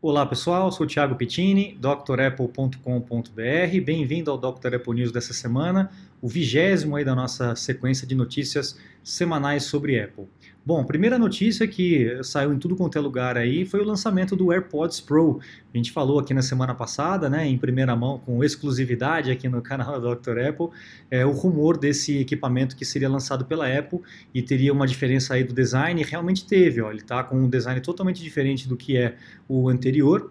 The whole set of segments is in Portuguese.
Olá pessoal, sou o Thiago Pittini, drapple.com.br. Bem-vindo ao Dr. Apple News dessa semana, o vigésimo aí da nossa sequência de notícias semanais sobre Apple. Bom, primeira notícia que saiu em tudo quanto é lugar aí foi o lançamento do AirPods Pro. A gente falou aqui na semana passada, né, em primeira mão, com exclusividade aqui no canal da Dr. Apple, é, o rumor desse equipamento que seria lançado pela Apple e teria uma diferença aí do design. E Realmente teve, ó, ele está com um design totalmente diferente do que é o anterior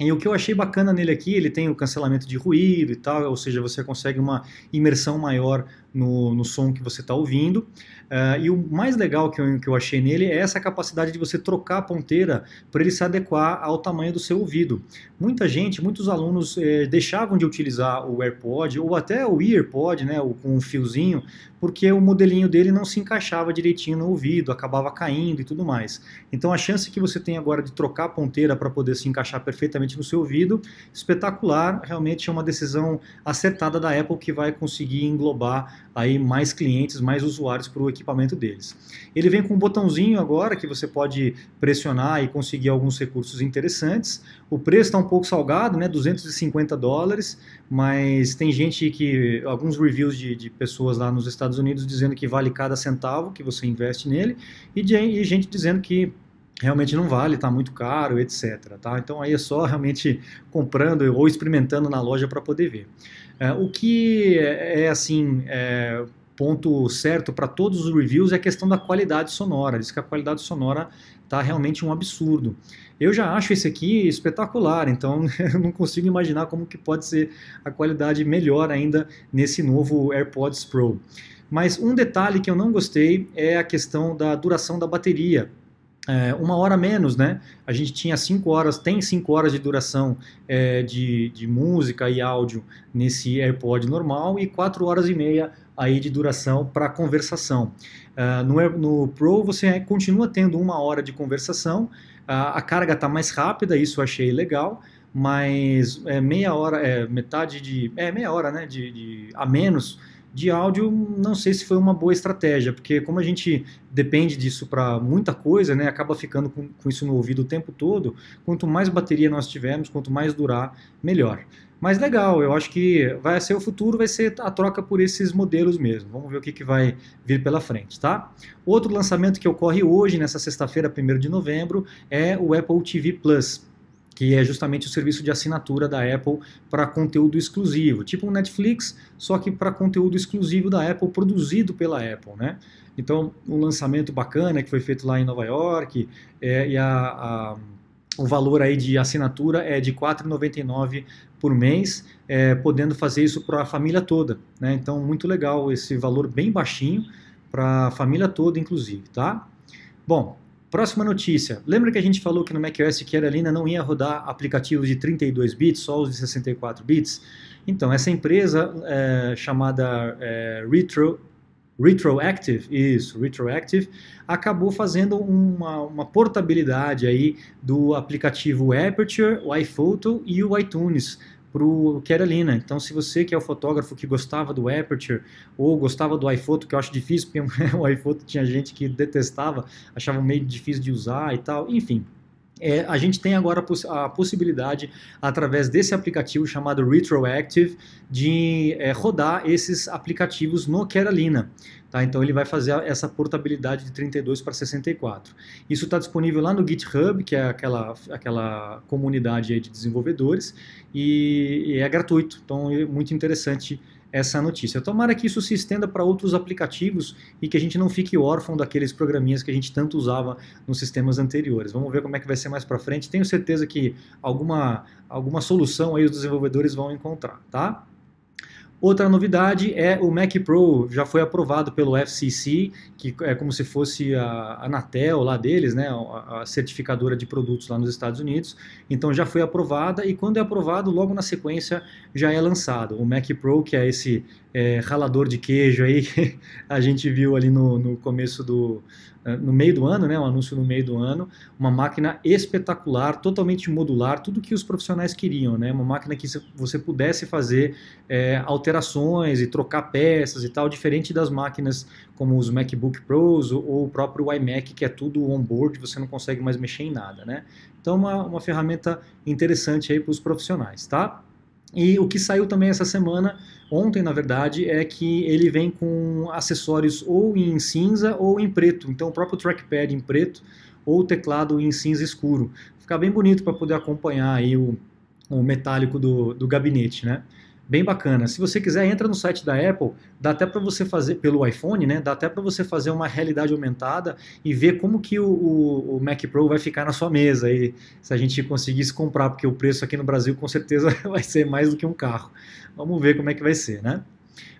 e o que eu achei bacana nele aqui, ele tem o cancelamento de ruído e tal, ou seja, você consegue uma imersão maior no, no som que você está ouvindo. Uh, e o mais legal que eu, que eu achei nele é essa capacidade de você trocar a ponteira para ele se adequar ao tamanho do seu ouvido. Muita gente, muitos alunos eh, deixavam de utilizar o AirPod ou até o EarPod, né, o, com um fiozinho, porque o modelinho dele não se encaixava direitinho no ouvido, acabava caindo e tudo mais. Então a chance que você tem agora de trocar a ponteira para poder se encaixar perfeitamente no seu ouvido. Espetacular, realmente é uma decisão acertada da Apple que vai conseguir englobar aí mais clientes, mais usuários para o equipamento deles. Ele vem com um botãozinho agora que você pode pressionar e conseguir alguns recursos interessantes. O preço está um pouco salgado, né, 250 dólares, mas tem gente que alguns reviews de, de pessoas lá nos Estados Unidos dizendo que vale cada centavo que você investe nele e, de, e gente dizendo que realmente não vale, está muito caro, etc. Tá? Então aí é só realmente comprando ou experimentando na loja para poder ver. É, o que é, é assim é, ponto certo para todos os reviews é a questão da qualidade sonora. Diz que a qualidade sonora está realmente um absurdo. Eu já acho esse aqui espetacular, então eu não consigo imaginar como que pode ser a qualidade melhor ainda nesse novo AirPods Pro. Mas um detalhe que eu não gostei é a questão da duração da bateria é, uma hora menos, né? A gente tinha cinco horas, tem cinco horas de duração é, de, de música e áudio nesse AirPod normal e quatro horas e meia aí de duração para conversação. É, no, no Pro você continua tendo uma hora de conversação, a carga está mais rápida, isso eu achei legal, mas é meia hora, é metade de, é meia hora, né? De, de a menos de áudio, não sei se foi uma boa estratégia, porque como a gente depende disso para muita coisa, né, acaba ficando com, com, isso no ouvido o tempo todo, quanto mais bateria nós tivermos, quanto mais durar, melhor. Mas legal, eu acho que vai ser o futuro, vai ser a troca por esses modelos mesmo. Vamos ver o que, que vai vir pela frente, tá? Outro lançamento que ocorre hoje, nessa sexta-feira, 1 de novembro, é o Apple TV Plus que é justamente o serviço de assinatura da Apple para conteúdo exclusivo, tipo um Netflix, só que para conteúdo exclusivo da Apple, produzido pela Apple, né? Então, um lançamento bacana que foi feito lá em Nova York, é, e a, a, o valor aí de assinatura é de R$ 4,99 por mês, é, podendo fazer isso para a família toda, né? Então, muito legal esse valor bem baixinho para a família toda, inclusive, tá? Bom, Próxima notícia. Lembra que a gente falou que no macOS Carolina né, não ia rodar aplicativos de 32 bits, só os de 64 bits? Então, essa empresa é, chamada é, Retro, Retroactive, isso, Retroactive, acabou fazendo uma, uma portabilidade aí do aplicativo Aperture, o iPhoto e o iTunes para o Carolina. Então, se você que é o fotógrafo que gostava do Aperture ou gostava do iPhoto, que eu acho difícil, porque o iPhoto tinha gente que detestava, achava meio difícil de usar e tal, enfim, é, a gente tem agora a possibilidade, através desse aplicativo chamado Retroactive, de é, rodar esses aplicativos no Keralina. Tá? Então ele vai fazer essa portabilidade de 32 para 64. Isso está disponível lá no GitHub, que é aquela, aquela comunidade de desenvolvedores, e, e é gratuito. Então é muito interessante essa notícia. Tomara que isso se estenda para outros aplicativos e que a gente não fique órfão daqueles programinhas que a gente tanto usava nos sistemas anteriores. Vamos ver como é que vai ser mais para frente. Tenho certeza que alguma, alguma solução aí os desenvolvedores vão encontrar, tá? Outra novidade é o Mac Pro, já foi aprovado pelo FCC, que é como se fosse a Anatel lá deles, né, a certificadora de produtos lá nos Estados Unidos. Então já foi aprovada e quando é aprovado, logo na sequência já é lançado. O Mac Pro, que é esse é, ralador de queijo aí que a gente viu ali no, no começo do, eh, no meio do ano, né, um anúncio no meio do ano, uma máquina espetacular, totalmente modular, tudo que os profissionais queriam, né, uma máquina que você pudesse fazer é, alterações e trocar peças e tal, diferente das máquinas como os MacBook Pros ou o próprio iMac, que é tudo on-board, você não consegue mais mexer em nada, né. Então, uma, uma ferramenta interessante aí para os profissionais, tá? E o que saiu também essa semana, ontem na verdade, é que ele vem com acessórios ou em cinza ou em preto. Então o próprio trackpad em preto ou o teclado em cinza escuro. Fica bem bonito para poder acompanhar aí o, o metálico do, do gabinete, né? bem bacana. Se você quiser, entra no site da Apple, dá até para você fazer pelo iPhone, né? Dá até para você fazer uma realidade aumentada e ver como que o, o, o, Mac Pro vai ficar na sua mesa aí se a gente conseguisse comprar, porque o preço aqui no Brasil com certeza vai ser mais do que um carro. Vamos ver como é que vai ser, né?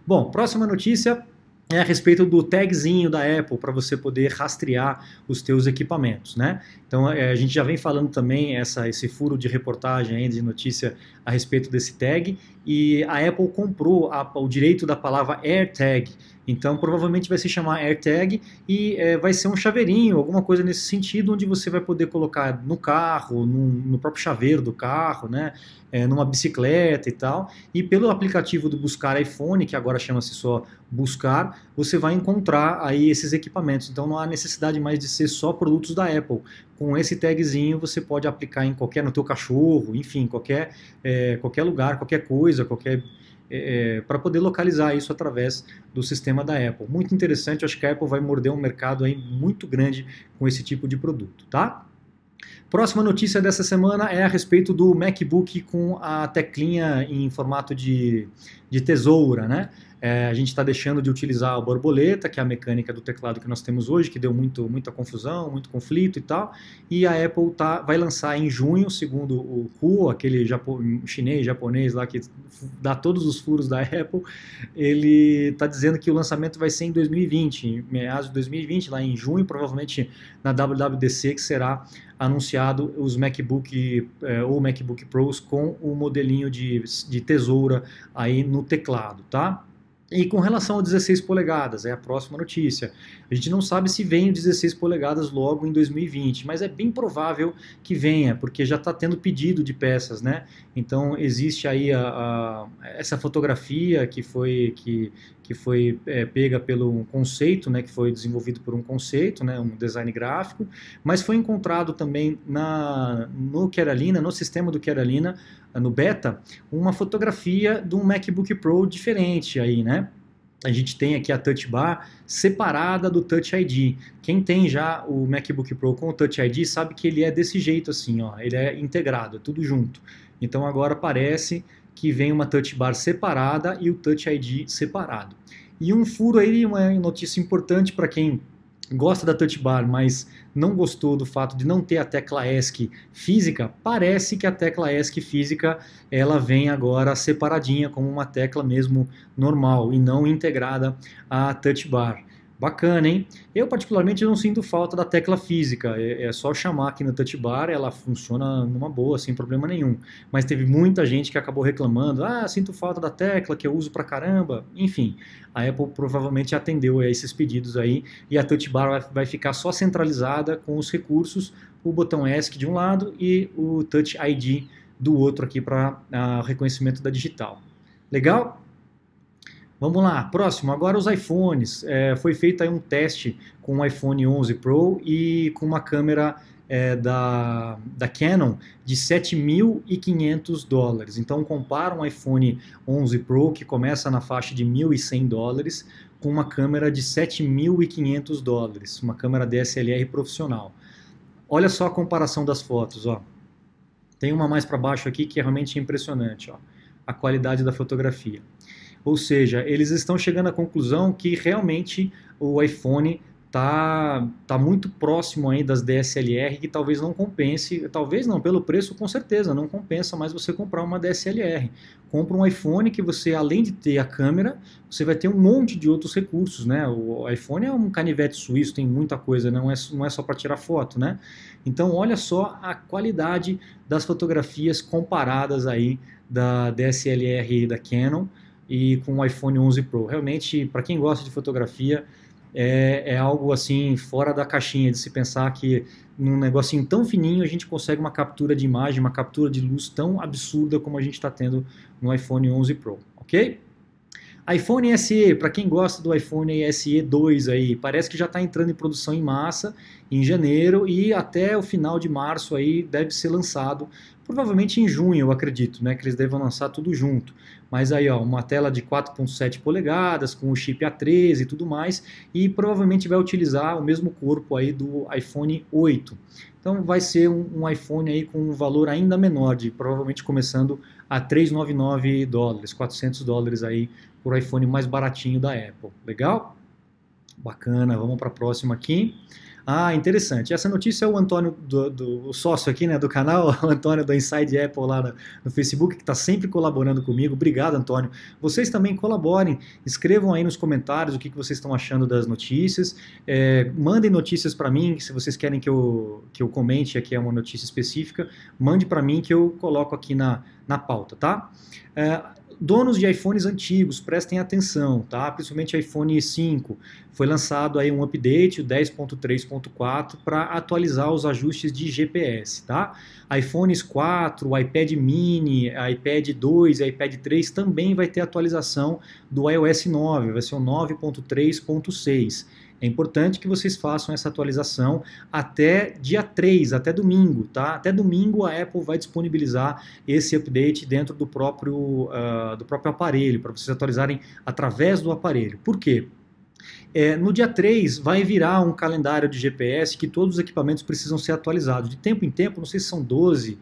Bom, próxima notícia, é a respeito do tagzinho da Apple para você poder rastrear os teus equipamentos, né? Então é, a gente já vem falando também essa, esse furo de reportagem ainda de notícia a respeito desse tag e a Apple comprou a, o direito da palavra AirTag então, provavelmente vai se chamar AirTag e é, vai ser um chaveirinho, alguma coisa nesse sentido, onde você vai poder colocar no carro, num, no próprio chaveiro do carro, né? É, numa bicicleta e tal. E pelo aplicativo do Buscar iPhone, que agora chama-se só Buscar, você vai encontrar aí esses equipamentos. Então, não há necessidade mais de ser só produtos da Apple. Com esse tagzinho, você pode aplicar em qualquer, no teu cachorro, enfim, qualquer, é, qualquer lugar, qualquer coisa, qualquer é, é para poder localizar isso através do sistema da Apple. Muito interessante, acho que a Apple vai morder um mercado aí muito grande com esse tipo de produto, tá? Próxima notícia dessa semana é a respeito do MacBook com a teclinha em formato de, de tesoura, né? É, a gente está deixando de utilizar a borboleta, que é a mecânica do teclado que nós temos hoje, que deu muito, muita confusão, muito conflito e tal. E a Apple tá, vai lançar em junho, segundo o Kuo, aquele japo, chinês, japonês lá que dá todos os furos da Apple, ele está dizendo que o lançamento vai ser em 2020, meados de 2020, lá em junho, provavelmente na WWDC, que será anunciado os MacBook é, ou MacBook Pros com o modelinho de, de tesoura aí no teclado, tá? E com relação a 16 polegadas, é a próxima notícia. A gente não sabe se vem 16 polegadas logo em 2020, mas é bem provável que venha, porque já está tendo pedido de peças, né? Então existe aí a, a, essa fotografia que foi que que foi é, pega pelo um conceito, né, que foi desenvolvido por um conceito, né, um design gráfico, mas foi encontrado também na, no Keralina, no sistema do Keralina, ah, no beta, uma fotografia de um MacBook Pro diferente aí, né? a gente tem aqui a Touch Bar separada do Touch ID. Quem tem já o MacBook Pro com o Touch ID sabe que ele é desse jeito assim, ó, ele é integrado, é tudo junto. Então agora parece que vem uma touch bar separada e o touch ID separado. E um furo aí, uma notícia importante para quem gosta da touch bar, mas não gostou do fato de não ter a tecla ESC física, parece que a tecla ESC física ela vem agora separadinha como uma tecla mesmo normal e não integrada à touch bar. Bacana, hein? Eu particularmente não sinto falta da tecla física. É, é só chamar aqui na Touch Bar, ela funciona numa boa, sem problema nenhum. Mas teve muita gente que acabou reclamando: "Ah, sinto falta da tecla que eu uso pra caramba". Enfim, a Apple provavelmente atendeu a esses pedidos aí e a Touch Bar vai ficar só centralizada com os recursos, o botão ESC de um lado e o Touch ID do outro aqui para ah, reconhecimento da digital. Legal? Vamos lá, próximo. Agora os iPhones. É, foi feito aí um teste com o um iPhone 11 Pro e com uma câmera é, da, da Canon de 7.500 dólares. Então compara um iPhone 11 Pro que começa na faixa de 1.100 dólares com uma câmera de 7.500 dólares, uma câmera DSLR profissional. Olha só a comparação das fotos, ó. Tem uma mais para baixo aqui que é realmente impressionante, ó. A qualidade da fotografia. Ou seja, eles estão chegando à conclusão que realmente o iPhone tá, tá muito próximo aí das DSLR que talvez não compense, talvez não, pelo preço com certeza, não compensa mais você comprar uma DSLR. Compra um iPhone que você, além de ter a câmera, você vai ter um monte de outros recursos, né? O iPhone é um canivete suíço, tem muita coisa, não é, não é só para tirar foto, né? Então olha só a qualidade das fotografias comparadas aí da DSLR e da Canon, e com o iPhone 11 Pro. Realmente, para quem gosta de fotografia, é, é, algo assim fora da caixinha de se pensar que num negocinho tão fininho a gente consegue uma captura de imagem, uma captura de luz tão absurda como a gente está tendo no iPhone 11 Pro, ok? iPhone SE, para quem gosta do iPhone SE 2 aí, parece que já está entrando em produção em massa em janeiro e até o final de março aí deve ser lançado, provavelmente em junho, eu acredito, né, que eles devam lançar tudo junto. Mas aí, ó, uma tela de 4.7 polegadas com o chip A13 e tudo mais, e provavelmente vai utilizar o mesmo corpo aí do iPhone 8. Então vai ser um, um, iPhone aí com um valor ainda menor, de provavelmente começando a 399 dólares, 400 dólares aí por iPhone mais baratinho da Apple. Legal? Bacana, vamos para a próxima aqui. Ah, interessante. Essa notícia é o Antônio, do, do o sócio aqui né, do canal, o Antônio do Inside Apple lá no, no Facebook, que está sempre colaborando comigo. Obrigado, Antônio. Vocês também colaborem, escrevam aí nos comentários o que, que vocês estão achando das notícias. É, mandem notícias para mim, se vocês querem que eu, que eu comente aqui é uma notícia específica, mande para mim que eu coloco aqui na, na pauta, tá? É, donos de iPhones antigos, prestem atenção, tá? Principalmente iPhone 5. Foi lançado aí um update, o 10.3.4, para atualizar os ajustes de GPS, tá? iPhones 4, iPad mini, iPad 2 iPad 3 também vai ter atualização do iOS 9, vai ser o 9.3.6. É importante que vocês façam essa atualização até dia 3, até domingo, tá? Até domingo a Apple vai disponibilizar esse update dentro do próprio, uh, do próprio aparelho, para vocês atualizarem através do aparelho. Por quê? É, no dia 3 vai virar um calendário de GPS que todos os equipamentos precisam ser atualizados. De tempo em tempo, não sei se são 12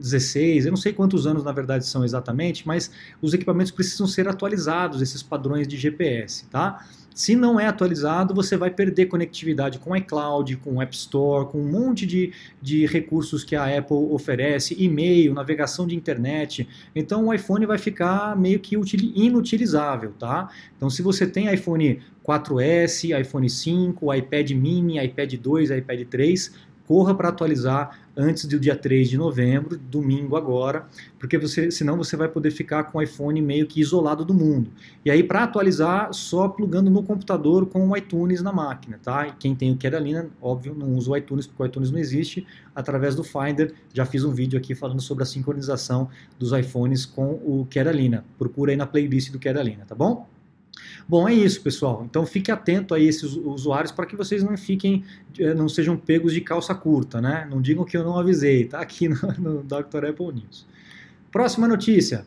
16, eu não sei quantos anos na verdade são exatamente, mas os equipamentos precisam ser atualizados, esses padrões de GPS, tá? Se não é atualizado, você vai perder conectividade com iCloud, com App Store, com um monte de, de recursos que a Apple oferece, e-mail, navegação de internet. Então o iPhone vai ficar meio que inutilizável, tá? Então se você tem iPhone 4S, iPhone 5, iPad mini, iPad 2, iPad 3, corra para atualizar antes do dia 3 de novembro, domingo agora, porque você, senão você vai poder ficar com o iPhone meio que isolado do mundo. E aí para atualizar, só plugando no computador com o iTunes na máquina, tá? E quem tem o Kedalina, óbvio, não usa o iTunes porque o iTunes não existe, através do Finder, já fiz um vídeo aqui falando sobre a sincronização dos iPhones com o Kedalina. Procura aí na playlist do Kedalina, tá bom? Bom, é isso, pessoal. Então fique atento a esses usuários para que vocês não fiquem, eh, não sejam pegos de calça curta, né? Não digam que eu não avisei, tá aqui no, no Dr. Apple News. Próxima notícia.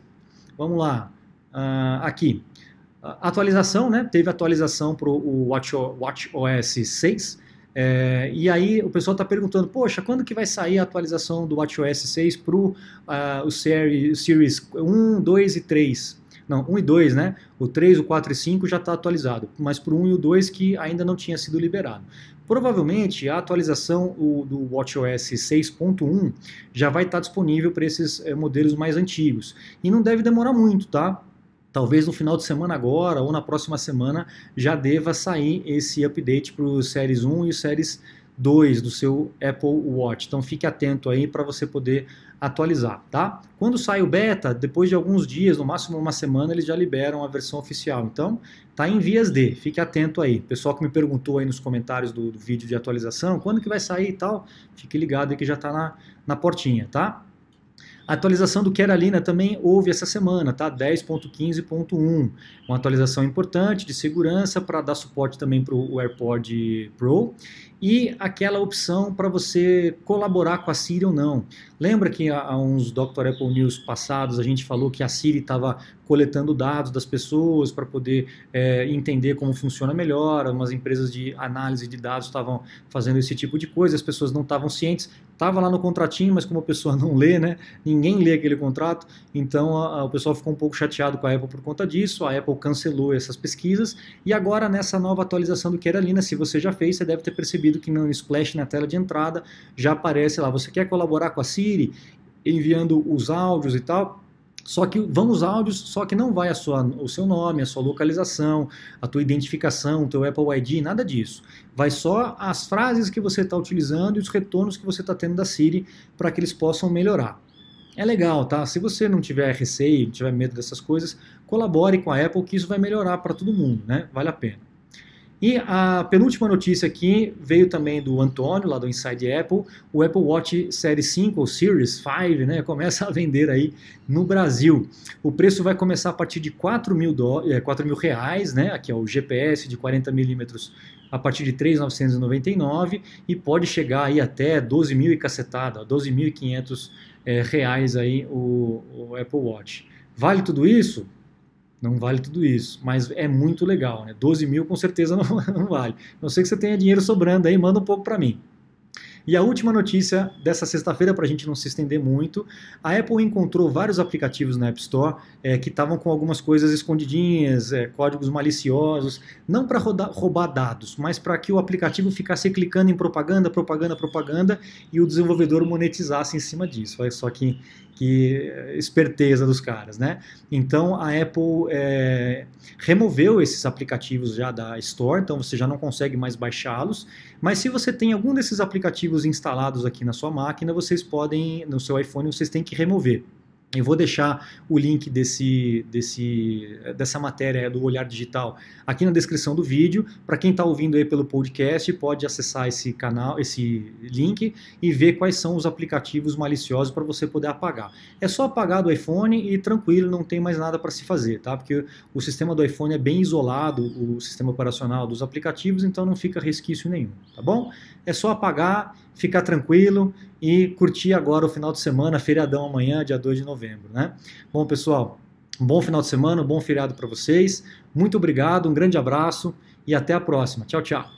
Vamos lá. Uh, aqui. Atualização, né? Teve atualização para o Watch, Watch OS 6. É, e aí o pessoal está perguntando, poxa, quando que vai sair a atualização do WatchOS 6 para uh, o ah, Series 1, 2 e 3? Não, 1 e 2, né? O 3, o 4 e 5 já está atualizado, mas para o 1 e o 2 que ainda não tinha sido liberado. Provavelmente a atualização do WatchOS 6.1 já vai estar tá disponível para esses eh, modelos mais antigos. E não deve demorar muito, tá? talvez no final de semana agora ou na próxima semana já deva sair esse update para os séries 1 e os 2. 2 do seu Apple Watch. Então fique atento aí para você poder atualizar, tá? Quando sai o beta, depois de alguns dias, no máximo uma semana, eles já liberam a versão oficial. Então, tá em vias de, fique atento aí. Pessoal que me perguntou aí nos comentários do, do vídeo de atualização, quando que vai sair e tal, fique ligado aí que já tá na, na portinha, tá? A atualização do Keralina também houve essa semana, tá? 10.15.1, uma atualização importante de segurança para dar suporte também para o AirPod Pro e aquela opção para você colaborar com a Siri ou não. Lembra que há uns Dr. Apple News passados a gente falou que a Siri estava coletando dados das pessoas para poder é, entender como funciona melhor, algumas empresas de análise de dados estavam fazendo esse tipo de coisa, as pessoas não estavam cientes, estava lá no contratinho, mas como a pessoa não lê, né, ninguém lê aquele contrato, então a, a, o pessoal ficou um pouco chateado com a Apple por conta disso, a Apple cancelou essas pesquisas e agora nessa nova atualização do Keralina, né, se você já fez, você deve ter percebido que não splash na tela de entrada já aparece lá, você quer colaborar com a Siri enviando os áudios e tal? Só que vão os áudios, só que não vai a sua, o seu nome, a sua localização, a tua identificação, o teu Apple ID, nada disso. Vai só as frases que você está utilizando e os retornos que você está tendo da Siri para que eles possam melhorar. É legal, tá? Se você não tiver receio, tiver medo dessas coisas, colabore com a Apple que isso vai melhorar para todo mundo, né? Vale a pena. E a penúltima notícia aqui veio também do Antônio, lá do Inside Apple. O Apple Watch Série 5 ou Series 5 né, começa a vender aí no Brasil. O preço vai começar a partir de 4 mil, do... É, 4 mil reais, né? Aqui é o GPS de 40 milímetros a partir de 3.999 e pode chegar aí até 12 mil e cacetada, 12.500 é, reais aí o, o Apple Watch. Vale tudo isso? não vale tudo isso, mas é muito legal, né? 12 mil com certeza não, não vale. A não sei que você tenha dinheiro sobrando aí, manda um pouco para mim. E a última notícia dessa sexta-feira, para a gente não se estender muito, a Apple encontrou vários aplicativos na App Store é, que estavam com algumas coisas escondidinhas, é, códigos maliciosos, não para roubar dados, mas para que o aplicativo ficasse clicando em propaganda, propaganda, propaganda e o desenvolvedor monetizasse em cima disso. Olha só que, que eh, esperteza dos caras, né? Então a Apple é, removeu esses aplicativos já da Store, então você já não consegue mais baixá-los, mas se você tem algum desses aplicativos arquivos instalados aqui na sua máquina, vocês podem, no seu iPhone, vocês têm que remover. Eu vou deixar o link desse, desse, dessa matéria do Olhar Digital aqui na descrição do vídeo. Para quem está ouvindo aí pelo podcast, pode acessar esse canal, esse link e ver quais são os aplicativos maliciosos para você poder apagar. É só apagar do iPhone e tranquilo, não tem mais nada para se fazer, tá? Porque o sistema do iPhone é bem isolado, o sistema operacional dos aplicativos, então não fica resquício nenhum, tá bom? É só apagar ficar tranquilo e curtir agora o final de semana, feriadão amanhã, dia 2 de novembro, né? Bom, pessoal, um bom final de semana, um bom feriado para vocês. Muito obrigado, um grande abraço e até a próxima. Tchau, tchau.